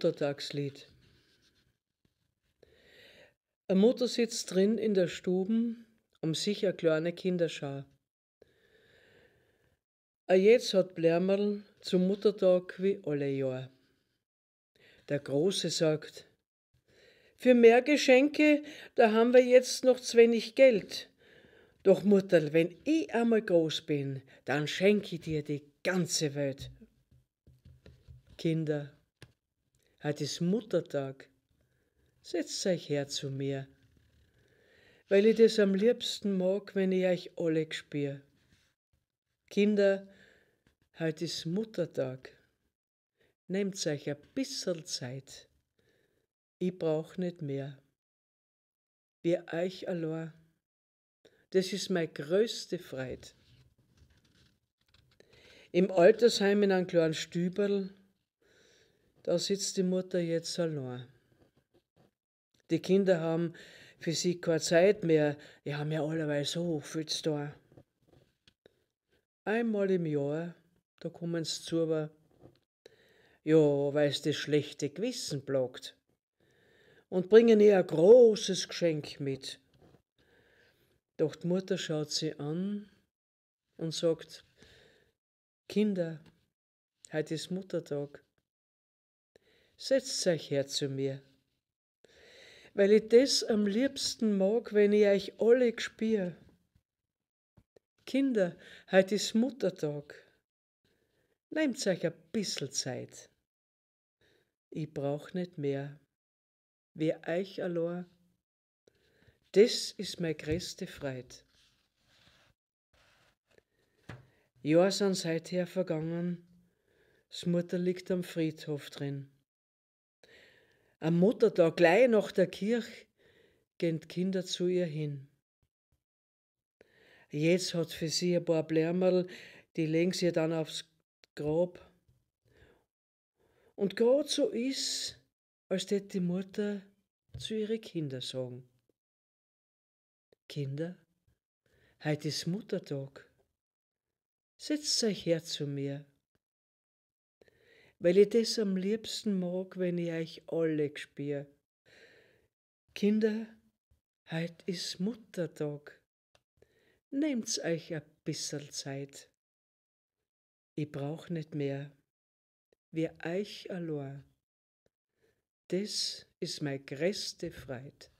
Muttertagslied. Eine Mutter sitzt drin in der Stuben, um sich eine kleine Kinderschar. A jetzt hat Blärmerl zum Muttertag wie alle Jahr. Der Große sagt, für mehr Geschenke, da haben wir jetzt noch zu wenig Geld. Doch Mutterl, wenn ich einmal groß bin, dann schenke ich dir die ganze Welt. Kinder Heute ist Muttertag. Setzt euch her zu mir. Weil ich das am liebsten mag, wenn ich euch alle gespür. Kinder, heute ist Muttertag. Nehmt euch ein bissel Zeit. Ich brauch nicht mehr. Wir euch allein. Das ist meine größte Freude. Im Altersheim in einem kleinen Stüberl da sitzt die Mutter jetzt allein. Die Kinder haben für sie keine Zeit mehr, die haben ja alleweil so viel zu tun. Einmal im Jahr, da kommen sie zu, aber ja, weil es das schlechte Gewissen plagt. Und bringen ihr ein großes Geschenk mit. Doch die Mutter schaut sie an und sagt, Kinder, heute ist Muttertag setzt euch her zu mir. Weil ich das am liebsten mag, wenn ich euch alle gespür. Kinder, heute ist Muttertag. Nehmt euch ein bissel Zeit. Ich brauch nicht mehr. Wie euch allein. Das ist meine größte Freude. Jahr sind seither vergangen, das Mutter liegt am Friedhof drin. Am Muttertag, gleich nach der Kirche, gehen die Kinder zu ihr hin. Jetzt hat für sie ein paar Blärmerl, die legen sie dann aufs Grab. Und gerade so ist, als tät die Mutter zu ihren Kindern sagen. Kinder, heute ist Muttertag. Setzt euch her zu mir weil ich das am liebsten mag, wenn ich euch alle spür. Kinder, heut ist Muttertag. Nehmt's euch ein bissel Zeit. Ich brauch nicht mehr. Wir euch allein. Das ist meine größte Freude.